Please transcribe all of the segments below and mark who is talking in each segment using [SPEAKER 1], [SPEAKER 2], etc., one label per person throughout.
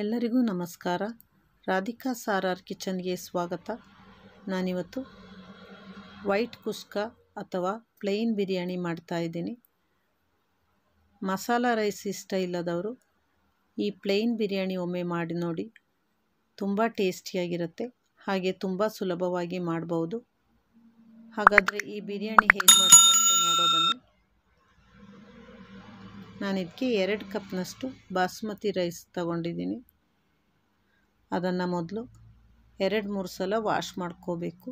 [SPEAKER 1] ಎಲ್ಲರಿಗೂ ನಮಸ್ಕಾರ ರಾಧಿಕಾ ಸಾರಾರ್ ಕಿಚನ್ಗೆ ಸ್ವಾಗತ ನಾನಿವತ್ತು ವೈಟ್ ಕುಷ್ಕ ಅಥವಾ ಪ್ಲೇನ್ ಬಿರಿಯಾನಿ ಮಾಡ್ತಾಯಿದ್ದೀನಿ ಮಸಾಲ ರೈಸ್ ಇಷ್ಟ ಇಲ್ಲದವರು ಈ ಪ್ಲೇನ್ ಬಿರಿಯಾನಿ ಒಮ್ಮೆ ಮಾಡಿ ನೋಡಿ ತುಂಬ ಟೇಸ್ಟಿಯಾಗಿರುತ್ತೆ ಹಾಗೆ ತುಂಬ ಸುಲಭವಾಗಿ ಮಾಡ್ಬೋದು ಹಾಗಾದರೆ ಈ ಬಿರಿಯಾನಿ ಹೇಗೆ ಮಾಡ್ತೀವಿ ಅಂತ ನೋಡೋ ಬನ್ನಿ ನಾನು ಇದಕ್ಕೆ ಎರಡು ಕಪ್ನಷ್ಟು ಬಾಸುಮತಿ ರೈಸ್ ತಗೊಂಡಿದ್ದೀನಿ ಅದನ್ನು ಮೊದಲು ಎರಡು ಮೂರು ಸಲ ವಾಶ್ ಮಾಡ್ಕೋಬೇಕು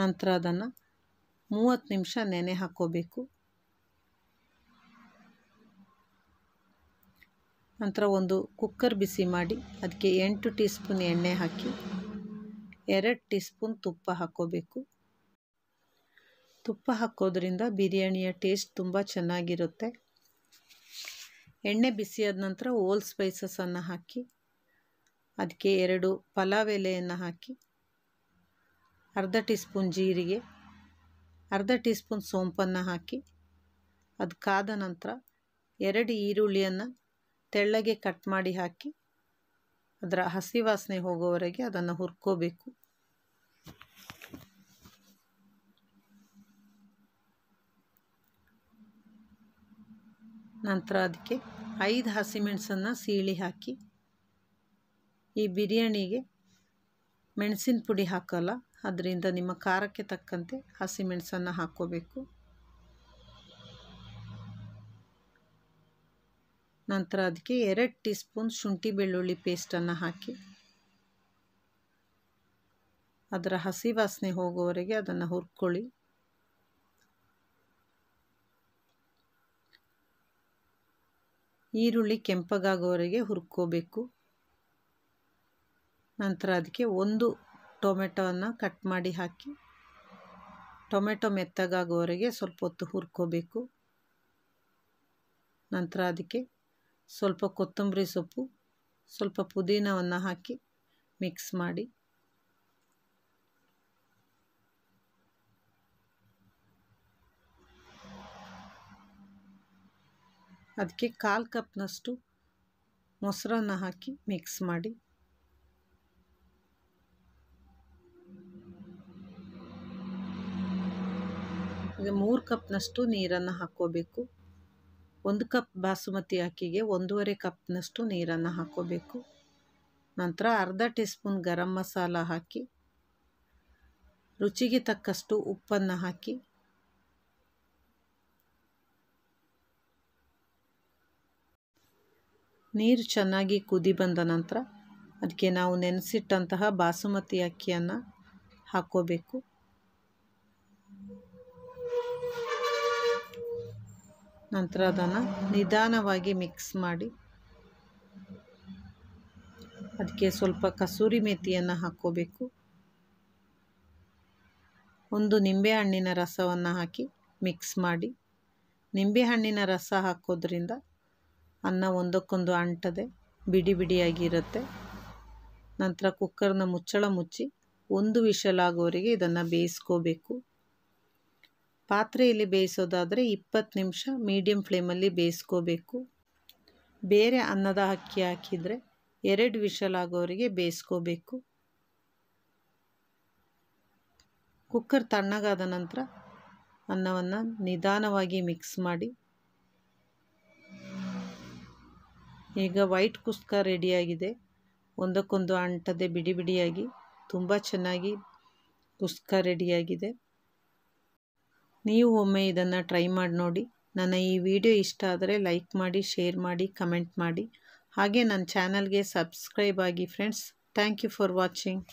[SPEAKER 1] ನಂತರ ಅದನ್ನು ಮೂವತ್ತು ನಿಮಿಷ ನೆನೆ ಹಾಕೋಬೇಕು ನಂತರ ಒಂದು ಕುಕ್ಕರ್ ಬಿಸಿ ಮಾಡಿ ಅದಕ್ಕೆ ಎಂಟು ಟೀ ಸ್ಪೂನ್ ಎಣ್ಣೆ ಹಾಕಿ ಎರಡು ಟೀ ಸ್ಪೂನ್ ತುಪ್ಪ ಹಾಕೋಬೇಕು ತುಪ್ಪ ಹಾಕೋದ್ರಿಂದ ಬಿರಿಯಾನಿಯ ಟೇಸ್ಟ್ ತುಂಬ ಚೆನ್ನಾಗಿರುತ್ತೆ ಎಣ್ಣೆ ಬಿಸಿಯಾದ ನಂತರ ಓಲ್ ಸ್ಪೈಸಸನ್ನು ಹಾಕಿ ಅದಕ್ಕೆ ಎರಡು ಪಲಾವ್ ಎಲೆಯನ್ನು ಹಾಕಿ ಅರ್ಧ ಟೀ ಸ್ಪೂನ್ ಜೀರಿಗೆ ಅರ್ಧ ಟೀ ಸ್ಪೂನ್ ಸೋಂಪನ್ನು ಹಾಕಿ ಅದು ಕಾದ ನಂತರ ಎರಡು ಈರುಳ್ಳಿಯನ್ನು ತೆಳ್ಳಗೆ ಕಟ್ ಮಾಡಿ ಹಾಕಿ ಅದರ ಹಸಿ ವಾಸನೆ ಹೋಗೋವರೆಗೆ ಅದನ್ನು ಹುರ್ಕೋಬೇಕು ನಂತರ ಅದಕ್ಕೆ ಐದು ಹಸಿಮೆಣಸನ್ನು ಸೀಳಿ ಹಾಕಿ ಈ ಬಿರಿಯಾನಿಗೆ ಮೆಣಸಿನ ಪುಡಿ ಹಾಕೋಲ್ಲ ಅದರಿಂದ ನಿಮ್ಮ ಖಾರಕ್ಕೆ ತಕ್ಕಂತೆ ಹಸಿಮೆಣಸನ್ನು ಹಾಕ್ಕೋಬೇಕು ನಂತರ ಅದಕ್ಕೆ ಎರಡು ಟೀ ಸ್ಪೂನ್ ಶುಂಠಿ ಬೆಳ್ಳುಳ್ಳಿ ಪೇಸ್ಟನ್ನು ಹಾಕಿ ಅದರ ಹಸಿ ವಾಸನೆ ಹೋಗೋವರೆಗೆ ಅದನ್ನು ಹುರ್ಕೊಳ್ಳಿ ಈರುಳ್ಳಿ ಕೆಂಪಗಾಗೋವರೆಗೆ ಹುರ್ಕೋಬೇಕು ನಂತರ ಅದಕ್ಕೆ ಒಂದು ಟೊಮೆಟೊವನ್ನು ಕಟ್ ಮಾಡಿ ಹಾಕಿ ಟೊಮೆಟೊ ಮೆತ್ತಗಾಗೋವರೆಗೆ ಸ್ವಲ್ಪ ಹೊತ್ತು ಹುರ್ಕೋಬೇಕು ನಂತರ ಅದಕ್ಕೆ ಸ್ವಲ್ಪ ಕೊತ್ತಂಬರಿ ಸೊಪ್ಪು ಸ್ವಲ್ಪ ಪುದೀನವನ್ನು ಹಾಕಿ ಮಿಕ್ಸ್ ಮಾಡಿ ಅದಕ್ಕೆ ಕಾಲು ಕಪ್ನಷ್ಟು ಮೊಸರನ್ನ ಹಾಕಿ ಮಿಕ್ಸ್ ಮಾಡಿ ಇದು ಮೂರು ಕಪ್ನಷ್ಟು ನೀರನ್ನು ಹಾಕ್ಕೋಬೇಕು ಒಂದು ಕಪ್ ಬಾಸುಮತಿ ಅಕ್ಕಿಗೆ ಒಂದೂವರೆ ಕಪ್ನಷ್ಟು ನೀರನ್ನು ಹಾಕೋಬೇಕು ನಂತರ ಅರ್ಧ ಟೀ ಸ್ಪೂನ್ ಗರಂ ಮಸಾಲ ಹಾಕಿ ರುಚಿಗೆ ತಕ್ಕಷ್ಟು ಉಪ್ಪನ್ನು ಹಾಕಿ ನೀರು ಚೆನ್ನಾಗಿ ಕುದಿ ಬಂದ ನಂತರ ಅದಕ್ಕೆ ನಾವು ನೆನೆಸಿಟ್ಟಂತಹ ಬಾಸುಮತಿ ಅಕ್ಕಿಯನ್ನು ಹಾಕ್ಕೋಬೇಕು ನಂತರ ಅದನ್ನು ನಿಧಾನವಾಗಿ ಮಿಕ್ಸ್ ಮಾಡಿ ಅದಕ್ಕೆ ಸ್ವಲ್ಪ ಕಸೂರಿ ಮೆಥಿಯನ್ನು ಹಾಕ್ಕೋಬೇಕು ಒಂದು ನಿಂಬೆಹಣ್ಣಿನ ರಸವನ್ನು ಹಾಕಿ ಮಿಕ್ಸ್ ಮಾಡಿ ನಿಂಬೆಹಣ್ಣಿನ ರಸ ಹಾಕೋದ್ರಿಂದ ಅನ್ನ ಒಂದಕ್ಕೊಂದು ಅಂಟದೆ ಬಿಡಿ ಬಿಡಿಯಾಗಿರುತ್ತೆ ನಂತರ ಕುಕ್ಕರ್ನ ಮುಚ್ಚಳ ಮುಚ್ಚಿ ಒಂದು ಆಗೋವರೆಗೆ ಇದನ್ನು ಬೇಯಿಸ್ಕೋಬೇಕು ಪಾತ್ರೆಯಲ್ಲಿ ಬೇಯಿಸೋದಾದರೆ ಇಪ್ಪತ್ತು ನಿಮಿಷ ಮೀಡಿಯಮ್ ಫ್ಲೇಮಲ್ಲಿ ಬೇಯಿಸ್ಕೋಬೇಕು ಬೇರೆ ಅನ್ನದ ಅಕ್ಕಿ ಹಾಕಿದರೆ ಎರಡು ಆಗೋವರೆಗೆ ಬೇಯಿಸ್ಕೋಬೇಕು ಕುಕ್ಕರ್ ತಣ್ಣಗಾದ ನಂತರ ಅನ್ನವನ್ನು ನಿಧಾನವಾಗಿ ಮಿಕ್ಸ್ ಮಾಡಿ ಈಗ ವೈಟ್ ಕುಸ್ಕ ರೆಡಿಯಾಗಿದೆ ಒಂದಕ್ಕೊಂದು ಅಂಟದೆ ಬಿಡಿ ಬಿಡಿಯಾಗಿ ತುಂಬ ಚೆನ್ನಾಗಿ ಕುಸ್ಕ ರೆಡಿಯಾಗಿದೆ ನೀವು ಒಮ್ಮೆ ಇದನ್ನು ಟ್ರೈ ಮಾಡಿ ನೋಡಿ ನನ್ನ ಈ ವಿಡಿಯೋ ಇಷ್ಟ ಆದರೆ ಲೈಕ್ ಮಾಡಿ ಶೇರ್ ಮಾಡಿ ಕಮೆಂಟ್ ಮಾಡಿ ಹಾಗೆ ನನ್ನ ಚಾನಲ್ಗೆ ಸಬ್ಸ್ಕ್ರೈಬ್ ಆಗಿ friends thank you for watching